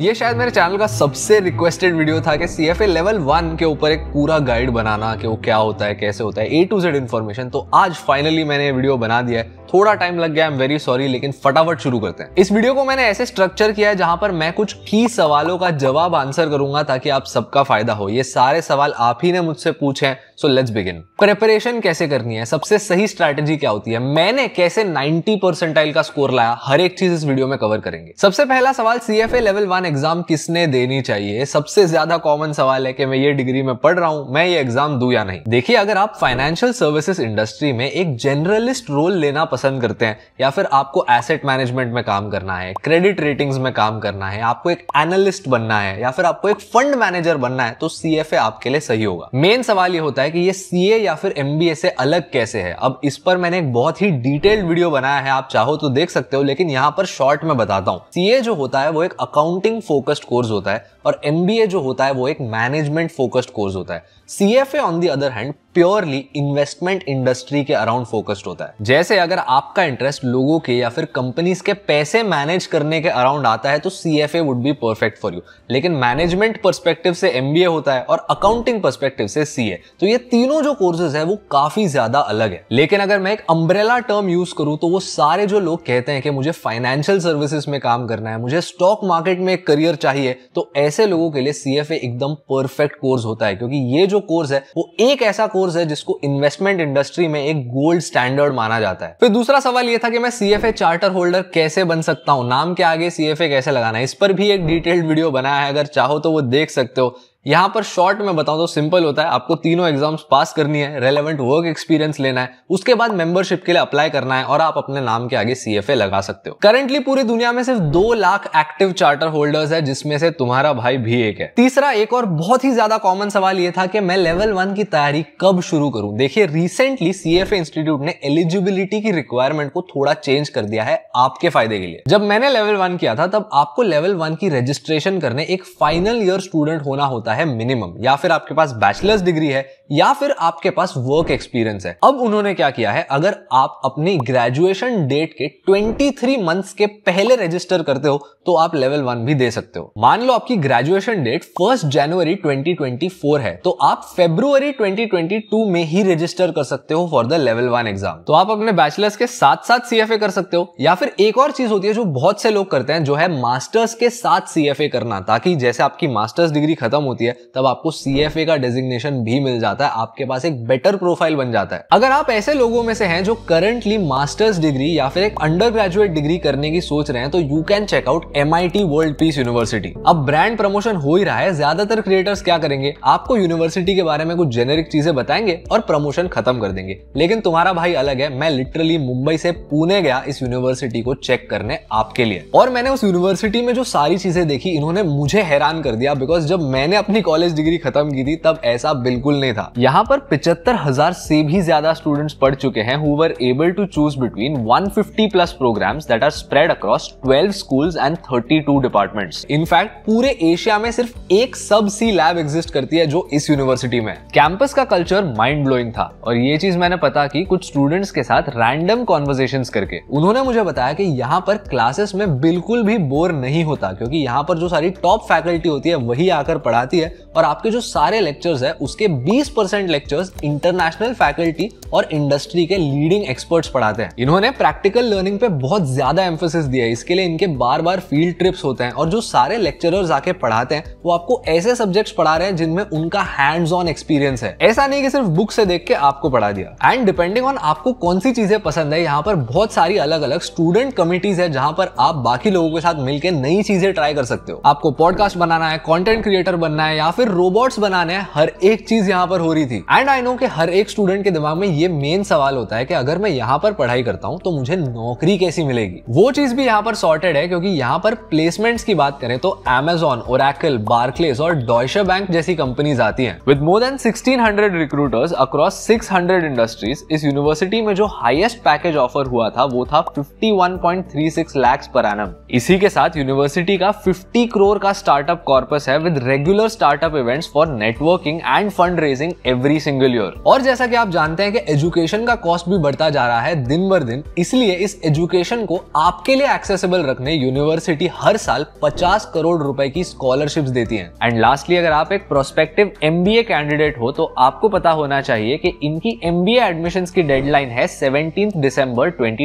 ये शायद मेरे चैनल का सबसे रिक्वेस्टेड वीडियो था कि C F A level one के ऊपर एक पूरा गाइड बनाना कि वो क्या होता है कैसे होता है ए टू जेड इन्फॉर्मेशन तो आज फाइनली मैंने वीडियो बना दिया है थोड़ा टाइम लग गया आई एम वेरी सॉरी लेकिन फटाफट शुरू करते हैं इस वीडियो को मैंने ऐसे स्ट्रक्चर किया है जहां पर मैं कुछ की सवालों का जवाब आंसर करूंगा ताकि आप सबका फायदा हो ये सारे सवाल आप ही ने मुझसे पूछे सो लेट्स बिगिन प्रेपरेशन कैसे करनी है सबसे सही स्ट्रैटेजी क्या होती है मैंने कैसे नाइनटी परसेंटाइल का स्कोर लाया हर एक चीज इस वीडियो में कवर करेंगे सबसे पहला सवाल C F A level one common exam किसने देनी चाहिए सबसे ज्यादा कॉमन सवाल है कि मैं ये डिग्री में पढ़ रहा हूँ मैं ये एग्जाम दू या नहीं देखिए अगर आप फाइनेंशियल सर्विसेज इंडस्ट्री में एक जनरलिस्ट रोल लेना पसंद करते हैं या फिर आपको एसेट मैनेजमेंट में काम करना है क्रेडिट रेटिंग्स में काम करना है आपको एक एनालिस्ट बनना है या फिर आपको एक फंड मैनेजर बनना है तो सी आपके लिए सही होगा मेन सवाल ये होता है कि ये सी या फिर एम से अलग कैसे है अब इस पर मैंने एक बहुत ही डिटेल्ड वीडियो बनाया है आप चाहो तो देख सकते हो लेकिन यहाँ पर शॉर्ट में बताता हूँ सी जो होता है वो एक अकाउंटिंग कोचिंग फोकस्ड कोर्स होता है और एम जो होता है वो एक मैनेजमेंट फोकस्ड कोर्स होता है C F on the other hand purely investment industry के अराउंड फोकस्ड होता है जैसे अगर आपका इंटरेस्ट लोगों के या फिर कंपनीज के पैसे मैनेज करने के अराउंड आता है तो a would be perfect for you लेकिन मैनेजमेंट परस्पेक्टिव से एमबीए होता है और अकाउंटिंग परस्पेक्टिव से ए तो ये तीनों जो कोर्सेज है वो काफी ज्यादा अलग है लेकिन अगर मैं एक अम्ब्रेला टर्म यूज करूँ तो वो सारे जो लोग कहते हैं कि मुझे फाइनेंशियल सर्विसेज में काम करना है मुझे स्टॉक मार्केट में करियर चाहिए तो ऐसे लोगों के लिए सीएफए एकदम परफेक्ट कोर्स होता है क्योंकि ये जो कोर्स है वो एक ऐसा कोर्स है जिसको इन्वेस्टमेंट इंडस्ट्री में एक गोल्ड स्टैंडर्ड माना जाता है फिर दूसरा सवाल ये था कि मैं C F A charter holder कैसे बन सकता हूँ नाम के आगे सी एफ ए कैसे लगाना है इस पर भी एक डिटेल्ड वीडियो बनाया है अगर चाहो तो वो देख सकते हो यहाँ पर शॉर्ट में बताऊं तो सिंपल होता है आपको तीनों एग्जाम्स पास करनी है रेलेवेंट वर्क एक्सपीरियंस लेना है उसके बाद मेंबरशिप के लिए अप्लाई करना है और आप अपने नाम के आगे सी लगा सकते हो करेंटली पूरी दुनिया में सिर्फ दो लाख एक्टिव चार्टर होल्डर्स है जिसमें से तुम्हारा भाई भी एक है तीसरा एक और बहुत ही ज्यादा कॉमन सवाल ये था कि मैं लेवल वन की तैयारी कब शुरू करूं देखिए रिसेंटली सी इंस्टीट्यूट ने एलिजिबिलिटी की रिक्वायरमेंट को थोड़ा चेंज कर दिया है आपके फायदे के लिए जब मैंने लेवल वन किया था तब आपको लेवल वन की रजिस्ट्रेशन करने एक फाइनल ईयर स्टूडेंट होना होता है होता है मिनिमम या फिर आपके पास बैचलर्स डिग्री है या फिर आपके पास वर्क एक्सपीरियंस है अब उन्होंने क्या किया है अगर आप अपनी ग्रेजुएशन डेट के 23 मंथ्स के पहले रजिस्टर करते हो तो आप लेवल वन भी दे सकते हो मान लो आपकी ग्रेजुएशन डेट फर्स्ट जनवरी 2024 है तो आप फेब्रुवरी 2022 में ही रजिस्टर कर सकते हो for the level one exam तो आप अपने बैचलर्स के साथ साथ सी कर सकते हो या फिर एक और चीज होती है जो बहुत से लोग करते हैं जो है मास्टर्स के साथ सी करना ताकि जैसे आपकी मास्टर्स डिग्री खत्म होती है होती है तब आपको सी एफ ए का डेजिग्नेशन भी मिल जाता है आपके पास एक बेटर प्रोफाइल बन जाता है अगर आप ऐसे लोगों में से हैं जो करंटली मास्टर्स डिग्री या फिर एक अंडर ग्रेजुएट डिग्री करने की सोच रहे हैं तो you can check out M I T world peace university अब ब्रांड प्रमोशन हो ही रहा है ज्यादातर क्रिएटर्स क्या करेंगे आपको यूनिवर्सिटी के बारे में कुछ जेनेरिक चीजें बताएंगे और प्रमोशन खत्म कर देंगे लेकिन तुम्हारा भाई अलग है मैं लिटरली मुंबई से पुणे गया इस यूनिवर्सिटी को चेक करने आपके लिए और मैंने उस यूनिवर्सिटी में जो सारी चीजें देखी इन्होंने मुझे हैरान कर दिया बिकॉज जब मैंने अपने अपनी कॉलेज डिग्री खत्म की थी तब ऐसा बिल्कुल नहीं था यहाँ पर पिछहत्तर हजार से भी ज्यादा स्टूडेंट्स पढ़ चुके हैं who were able to choose between 150 plus programs that are spread across 12 schools and 32 departments in fact पूरे एशिया में सिर्फ एक सब सी लैब एग्जिस्ट करती है जो इस यूनिवर्सिटी में कैंपस का कल्चर माइंड ब्लोइंग था और ये चीज मैंने पता की कुछ स्टूडेंट्स के साथ रैंडम कॉन्वर्जेशन करके उन्होंने मुझे बताया कि यहाँ पर क्लासेस में बिल्कुल भी बोर नहीं होता क्योंकि यहाँ पर जो सारी टॉप फैकल्टी होती है वही आकर पढ़ाती है है और आपके जो सारे लेक्चर्स है उसके 20 परसेंट लेक्चर्स इंटरनेशनल फैकल्टी और इंडस्ट्री के लीडिंग एक्सपर्ट्स पढ़ाते हैं इन्होंने प्रैक्टिकल लर्निंग पे बहुत ज्यादा एम्फोसिस दिया है इसके लिए इनके बार बार फील्ड ट्रिप्स होते हैं और जो सारे लेक्चरर्स आके पढ़ाते हैं वो आपको ऐसे सब्जेक्ट्स पढ़ा रहे हैं जिनमें उनका हैंड्स ऑन एक्सपीरियंस है ऐसा नहीं कि सिर्फ बुक से देख के आपको पढ़ा दिया एंड डिपेंडिंग ऑन आपको कौन सी चीजें पसंद है यहाँ पर बहुत सारी अलग अलग स्टूडेंट कमिटीज है जहां पर आप बाकी लोगों के साथ मिलकर नई चीजें ट्राई कर सकते हो आपको पॉडकास्ट बनाना है कॉन्टेंट क्रिएटर बनना है करना है या फिर रोबोट्स बनाने हैं हर एक चीज यहाँ पर हो रही थी एंड आई नो कि हर एक स्टूडेंट के दिमाग में ये मेन सवाल होता है कि अगर मैं यहाँ पर पढ़ाई करता हूँ तो मुझे नौकरी कैसी मिलेगी वो चीज भी यहाँ पर सॉर्टेड है क्योंकि यहाँ पर प्लेसमेंट्स की बात करें तो एमेजॉन ओरेकल बार्कलेस और डॉयशा बैंक जैसी कंपनीज आती है with more than 1600 recruiters across 600 industries इस यूनिवर्सिटी में जो हाइएस्ट पैकेज ऑफर हुआ था वो था fifty one point three six lakhs per annum इसी के साथ यूनिवर्सिटी का 50 करोड़ का स्टार्टअप कॉर्पस है with regular startup events for networking and fund raising every single year और जैसा कि आप जानते हैं कि एजुकेशन का कॉस्ट भी बढ़ता जा रहा है दिन बर दिन इसलिए इस एजुकेशन को आपके लिए एक्सेसिबल रखने यूनिवर्सिटी हर साल पचास करोड़ रुपए की स्कॉलरशिप देती है एंड लास्टली अगर आप एक प्रोस्पेक्टिव एमबीए कैंडिडेट हो तो आपको पता होना चाहिए कि इनकी एमबीए एडमिशंस की डेडलाइन है 17 दिसंबर ट्वेंटी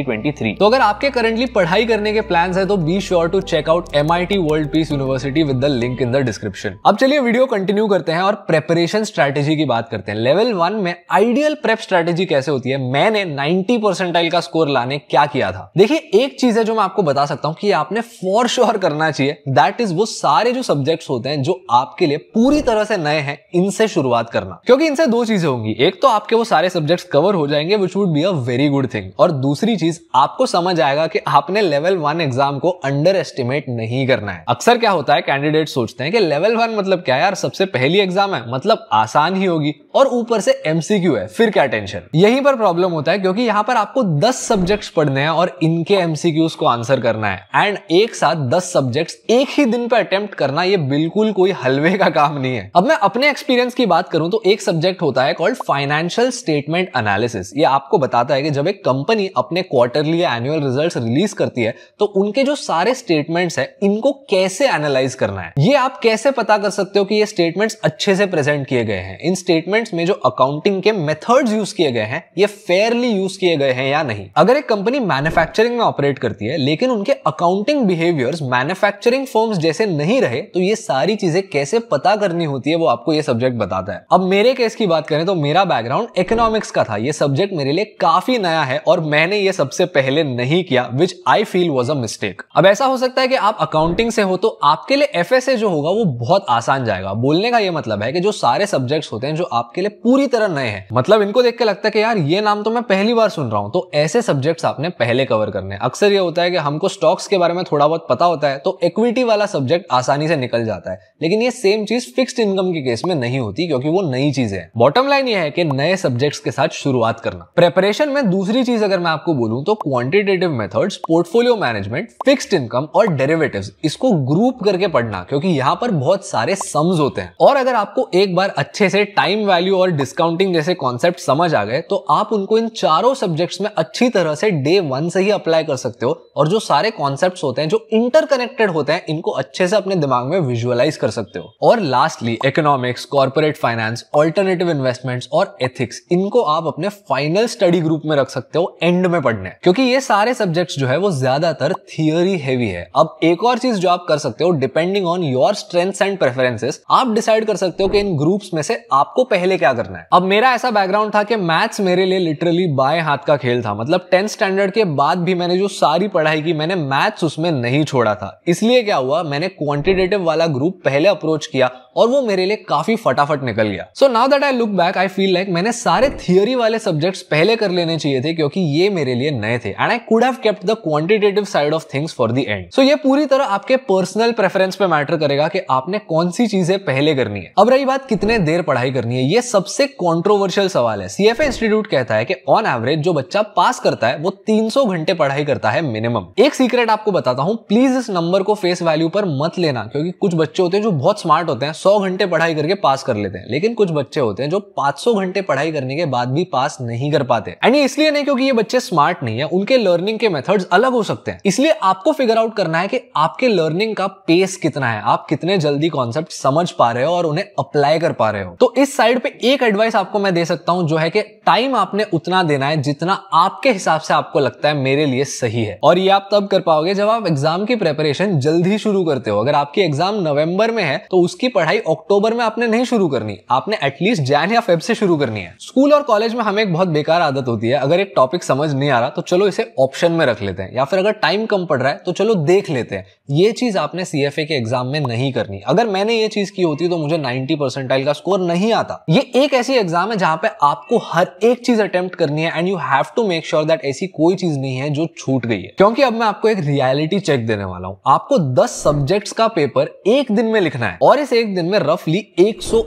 तो अगर आपके करंटली पढ़ाई करने के प्लान है तो be sure to check out M I T world peace university with the link in the description अब चलिए चलिए वीडियो कंटिन्यू करते हैं और प्रेपरेशन स्ट्रैटेजी की बात करते हैं लेवल वन में आइडियल प्रेप स्ट्रैटेजी कैसे होती है मैंने 90 परसेंटाइल का स्कोर लाने क्या किया था देखिए एक चीज है जो मैं आपको बता सकता हूं कि आपने फॉर श्योर sure करना चाहिए दैट इज वो सारे जो सब्जेक्ट्स होते हैं जो आपके लिए पूरी तरह से नए हैं इनसे शुरुआत करना क्योंकि इनसे दो चीजें होंगी एक तो आपके वो सारे सब्जेक्ट्स कवर हो जाएंगे which would be a very good thing और दूसरी चीज आपको समझ आएगा कि आपने लेवल वन एग्जाम को अंडर एस्टिमेट नहीं करना है अक्सर क्या होता है कैंडिडेट सोचते हैं कि लेवल वन मतलब क्या यार सबसे पहली एग्जाम है मतलब आसान ही होगी और ऊपर से एमसीक्यू है फिर क्या टेंशन यहीं पर प्रॉब्लम होता है क्योंकि यहाँ पर आपको 10 सब्जेक्ट्स पढ़ने हैं और इनके एमसीक्यूज को आंसर करना है एंड एक साथ 10 सब्जेक्ट्स एक ही दिन पर अटेम्प्ट करना ये बिल्कुल कोई हलवे का काम नहीं है अब मैं अपने एक्सपीरियंस की बात करूं तो एक सब्जेक्ट होता है कॉल्ड फाइनेंशियल स्टेटमेंट एनालिसिस ये आपको बताता है कि जब एक कंपनी अपने क्वार्टरली या एनुअल रिजल्ट रिलीज करती है तो उनके जो सारे स्टेटमेंट्स है इनको कैसे एनालाइज करना है ये आप कैसे पता कर सकते हो हो कि ये स्टेटमेंट्स अच्छे से प्रेजेंट किए गए हैं इन स्टेटमेंट्स में जो अकाउंटिंग के मेथड्स यूज किए गए हैं ये फेयरली यूज किए गए हैं या नहीं अगर एक कंपनी मैन्युफैक्चरिंग में ऑपरेट करती है लेकिन उनके अकाउंटिंग बिहेवियर्स मैन्युफैक्चरिंग फॉर्म्स जैसे नहीं रहे तो ये सारी चीजें कैसे पता करनी होती है वो आपको ये सब्जेक्ट बताता है अब मेरे केस की बात करें तो मेरा बैकग्राउंड इकोनॉमिक्स का था ये सब्जेक्ट मेरे लिए काफी नया है और मैंने ये सबसे पहले नहीं किया which I feel was a mistake अब ऐसा हो सकता है कि आप अकाउंटिंग से हो तो आपके लिए एफ जो होगा वो बहुत आसान जाएगा बोलने का ये मतलब है कि जो सारे सब्जेक्ट्स होते हैं जो आपके लिए पूरी तरह नए हैं मतलब इनको देख के लगता है कि यार ये नाम तो मैं पहली बार सुन रहा हूँ तो ऐसे सब्जेक्ट्स आपने पहले कवर करने अक्सर ये होता है कि हमको स्टॉक्स के बारे में थोड़ा बहुत पता होता है तो इक्विटी वाला सब्जेक्ट आसानी से निकल जाता है लेकिन ये सेम चीज फिक्स्ड इनकम के केस में नहीं होती क्योंकि वो नई चीज है बॉटम लाइन ये है कि नए सब्जेक्ट्स के साथ शुरुआत करना प्रेपरेशन में दूसरी चीज अगर मैं आपको बोलूं तो quantitative methods portfolio management fixed income और डेरिवेटिव्स इसको ग्रुप करके पढ़ना क्योंकि यहां पर बहुत सारे सम सम्स होते हैं और अगर आपको एक बार अच्छे से टाइम वैल्यू और डिस्काउंटिंग जैसे कॉन्सेप्ट समझ आ गए तो आप उनको इन चारों सब्जेक्ट्स में अच्छी तरह से डे वन से ही अप्लाई कर सकते हो और जो सारे कॉन्सेप्ट होते हैं जो इंटरकनेक्टेड होते हैं इनको अच्छे से अपने दिमाग में विजुअलाइज कर सकते हो और lastly economics corporate finance alternative investments और एथिक्स इनको आप अपने फाइनल स्टडी ग्रुप में रख सकते हो एंड में पढ़ने क्योंकि ये सारे सब्जेक्ट्स जो है वो ज्यादातर थियोरी हेवी है अब एक और चीज जो आप कर सकते हो depending on your strengths and preferences basis आप डिसाइड कर सकते हो कि इन ग्रुप्स में से आपको पहले क्या करना है अब मेरा ऐसा बैकग्राउंड था कि मैथ्स मेरे लिए लिटरली बाएं हाथ का खेल था मतलब टेंथ स्टैंडर्ड के बाद भी मैंने जो सारी पढ़ाई की मैंने मैथ्स उसमें नहीं छोड़ा था इसलिए क्या हुआ मैंने क्वांटिटेटिव वाला ग्रुप पहले अप्रोच किया और वो मेरे लिए काफी फटाफट निकल गया so now that I look back I feel like मैंने सारे थियोरी वाले सब्जेक्ट्स पहले कर लेने चाहिए थे क्योंकि ये मेरे लिए नए थे and I could have kept the quantitative side of things for the end so ये पूरी तरह आपके पर्सनल प्रेफरेंस पे मैटर करेगा कि आपने कौन सी चीजें पहले करनी है अब रही बात कितने देर पढ़ाई करनी है ये सबसे कॉन्ट्रोवर्शियल सवाल है सीएफए इंस्टीट्यूट कहता है कि ऑन एवरेज जो बच्चा पास करता है वो 300 घंटे पढ़ाई करता है मिनिमम एक सीक्रेट आपको बताता हूँ प्लीज इस नंबर को फेस वैल्यू पर मत लेना क्योंकि कुछ बच्चे होते हैं जो बहुत स्मार्ट होते हैं सौ घंटे पढ़ाई करके पास कर लेते हैं लेकिन कुछ बच्चे होते हैं जो पांच घंटे पढ़ाई करने के बाद भी पास नहीं कर पाते एंड इसलिए नहीं क्योंकि ये बच्चे स्मार्ट नहीं है उनके लर्निंग के मेथड अलग हो सकते हैं इसलिए आपको फिगर आउट करना है कि आपके लर्निंग का पेस कितना है आप कितने जल्दी कॉन्सेप्ट समझ पा रहे हो और उन्हें अप्लाई कर पा रहे हो तो इस साइड पे एक एडवाइस आपको मैं दे सकता हूं जो है कि टाइम आपने उतना देना है जितना आपके हिसाब से आपको लगता है मेरे लिए सही है और ये आप तब कर पाओगे जब आप एग्जाम की प्रेपरेशन जल्द ही शुरू करते हो अगर आपकी एग्जाम नवंबर में है तो उसकी पढ़ाई अक्टूबर में आपने नहीं शुरू करनी आपने एटलीस्ट जैन या फेब से शुरू करनी है स्कूल और कॉलेज में हमें एक बहुत बेकार आदत होती है अगर एक टॉपिक समझ नहीं आ रहा तो चलो इसे ऑप्शन में रख लेते हैं या फिर अगर टाइम कम पड़ रहा है तो चलो देख लेते हैं ये चीज आपने सी के एग्जाम में नहीं करनी अगर मैंने ये चीज की होती तो मुझे 90 परसेंटाइल का स्कोर नहीं आता ये एक ऐसी एग्जाम है जहां पे आपको हर एक चीज अटेम्प्ट करनी है and you have to make sure that ऐसी कोई चीज नहीं है जो छूट गई है क्योंकि अब मैं आपको एक रियलिटी चेक देने वाला हूँ आपको दस सब्जेक्ट्स का पेपर एक दिन में लिखना है और इस एक दिन में रफली एक सौ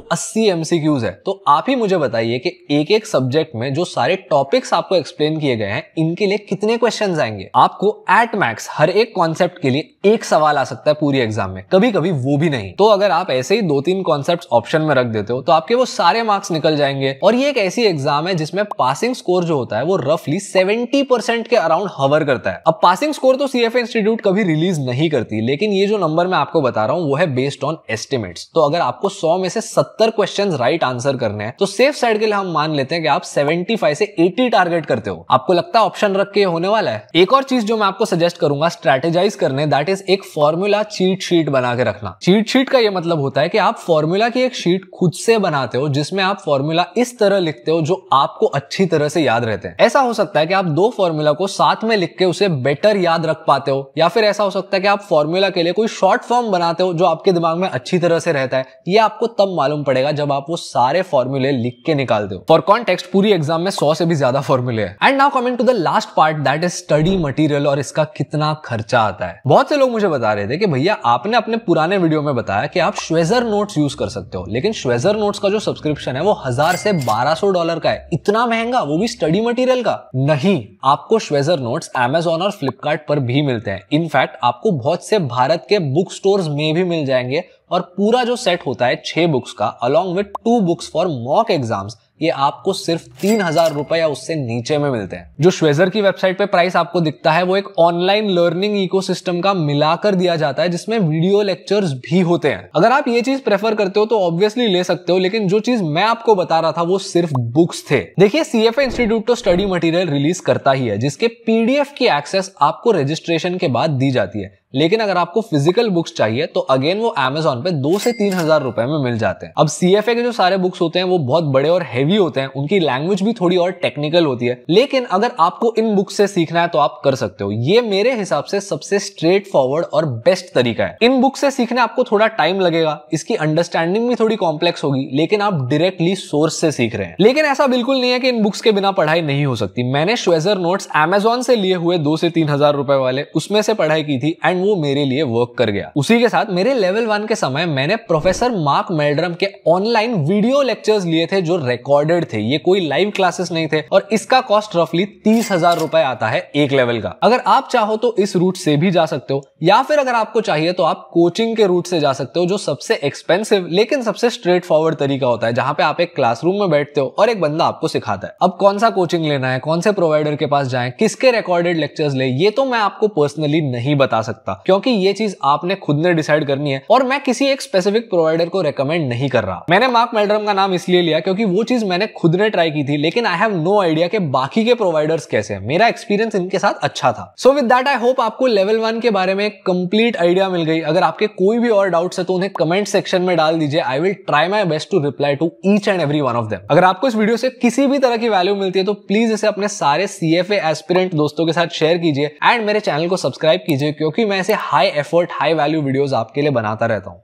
है तो आप ही मुझे बताइए कि एक एक सब्जेक्ट में जो सारे टॉपिक्स आपको एक्सप्लेन किए गए हैं इनके लिए कितने क्वेश्चन आएंगे आपको एट मैक्स हर एक कॉन्सेप्ट के लिए एक सवाल आ सकता है पूरी एग्जाम में कभी कभी वो भी नहीं तो अगर आप ऐसे ही दो तीन कॉन्सेप्ट ऑप्शन में रख देते हो तो आपके वो सारे मार्क्स निकल जाएंगे और ये एक ऐसी एग्जाम है जिसमें पासिंग स्कोर जो होता है वो रफली सेवेंटी के अराउंड हवर करता है अब पासिंग स्कोर तो सी इंस्टीट्यूट कभी रिलीज नहीं करती लेकिन ये जो नंबर मैं आपको बता रहा हूँ वो है बेस्ड ऑन एस्टिमेट तो अगर आपको सौ में से सत्तर क्वेश्चन राइट आंसर करने हैं तो सेफ साइड के लिए हम मान लेते हैं कि आप 75 से एटी टारगेट करते हो आपको लगता है ऑप्शन रख के होने वाला है एक और चीज जो मैं आपको सजेस्ट करूंगा स्ट्रेटेजाइज करने दैट इज एक फॉर्मूला चीट शीट बना के रखना चीट शीट का ये मतलब होता है कि आप फॉर्मूला की एक शीट खुद से बनाते हो जिसमें आप फॉर्मूला इस तरह लिखते हो जो आपको अच्छी तरह से याद रहते हैं ऐसा हो सकता है कि आप दो फॉर्मूला को साथ में लिख के उसे बेटर याद रख पाते हो या फिर ऐसा हो सकता है कि आप फॉर्मूला के लिए कोई शॉर्ट फॉर्म बनाते हो जो आपके दिमाग में अच्छी तरह से रहता है ये आपको तब मालूम पड़ेगा जब आप वो सारे फॉर्मूले लिख के निकालते हो फॉर कॉन्टेक्स्ट पूरी एग्जाम में सौ से भी ज्यादा फॉर्मूले है and now coming to the last part that is study material और इसका कितना खर्चा आता है बहुत से लोग मुझे बता रहे थे कि भैया आपने अपने पुराने वीडियो में बताया कि आप श्वेजर नोट्स यूज कर सकते हो लेकिन श्वेजर नोट्स का जो सब्सक्रिप्शन है वो हजार से बारह सौ डॉलर का है इतना महंगा वो भी स्टडी मटेरियल का नहीं आपको श्वेजर नोट्स एमेजोन और फ्लिपकार्ट पर भी मिलते हैं इनफैक्ट आपको बहुत से भारत के बुक स्टोर में भी मिल जाएंगे और पूरा जो सेट होता है छह बुक्स का along with two books for mock exams ये आपको सिर्फ तीन हजार रुपए या उससे नीचे में मिलते हैं जो श्वेजर की वेबसाइट पे प्राइस आपको दिखता है वो एक ऑनलाइन लर्निंग इकोसिस्टम का मिलाकर दिया जाता है जिसमें वीडियो लेक्चर्स भी होते हैं अगर आप ये चीज प्रेफर करते हो तो ऑब्वियसली ले सकते हो लेकिन जो चीज मैं आपको बता रहा था वो सिर्फ बुक्स थे देखिए सी इंस्टीट्यूट तो स्टडी मटीरियल रिलीज करता ही है जिसके पीडीएफ की एक्सेस आपको रजिस्ट्रेशन के बाद दी जाती है लेकिन अगर आपको फिजिकल बुक्स चाहिए तो अगेन वो एमेजोन पे दो से तीन हजार रुपए में मिल जाते हैं अब सी एफ ए के जो सारे बुक्स होते हैं वो बहुत बड़े और हैवी होते हैं उनकी लैंग्वेज भी थोड़ी और टेक्निकल होती है लेकिन अगर आपको इन बुक्स से सीखना है तो आप कर सकते हो ये मेरे हिसाब से सबसे स्ट्रेट फॉरवर्ड और बेस्ट तरीका है इन बुक्स से सीखने आपको थोड़ा टाइम लगेगा इसकी अंडरस्टैंडिंग भी थोड़ी कॉम्प्लेक्स होगी लेकिन आप डायरेक्टली सोर्स से सीख रहे हैं लेकिन ऐसा बिल्कुल नहीं है कि इन बुक्स के बिना पढ़ाई नहीं हो सकती मैंने श्वेजर नोट्स एमेजोन से लिए हुए दो से तीन हजार रुपए वाले उसमें से पढ़ाई की थी एंड वो मेरे लिए वर्क कर गया उसी के साथ मेरे लेवल वन के समय मैंने प्रोफेसर मार्क मेलड्रम के ऑनलाइन वीडियो लेक्चर्स लिए थे जो रिकॉर्डेड थे ये कोई लाइव क्लासेस नहीं थे और इसका कॉस्ट रफली तीस हजार रुपए आता है एक लेवल का अगर आप चाहो तो इस रूट से भी जा सकते हो या फिर अगर आपको चाहिए तो आप कोचिंग के रूट से जा सकते हो जो सबसे एक्सपेंसिव लेकिन सबसे स्ट्रेट फॉरवर्ड तरीका होता है जहां पे आप एक क्लासरूम में बैठते हो और एक बंदा आपको सिखाता है अब कौन सा कोचिंग लेना है कौन से प्रोवाइडर के पास जाए किसके रिकॉर्डेड लेक्चर्स ले ये तो मैं आपको पर्सनली नहीं बता सकता क्योंकि ये चीज आपने खुद ने डिसाइड करनी है और मैं किसी एक स्पेसिफिक प्रोवाइडर को रिकमेंड नहीं कर रहा मैंने मार्क मेल्ड्रम का नाम इसलिए लिया क्योंकि वो चीज मैंने खुद ने ट्राई की थी लेकिन आई हैव नो आइडिया के बाकी के प्रोवाइडर्स कैसे हैं मेरा एक्सपीरियंस इनके साथ अच्छा था so with that I hope आपको लेवल वन के बारे में एक कंप्लीट आइडिया मिल गई अगर आपके कोई भी और डाउट्स है तो उन्हें कमेंट सेक्शन में डाल दीजिए I will try my best to reply to each and every one of them अगर आपको इस वीडियो से किसी भी तरह की वैल्यू मिलती है तो प्लीज इसे अपने सारे सी एफ एस्पिरेंट दोस्तों के साथ शेयर कीजिए एंड मेरे चैनल को सब्सक्राइब कीजिए क्योंकि मैं ऐसे high effort high value videos आपके लिए बनाता रहता हूँ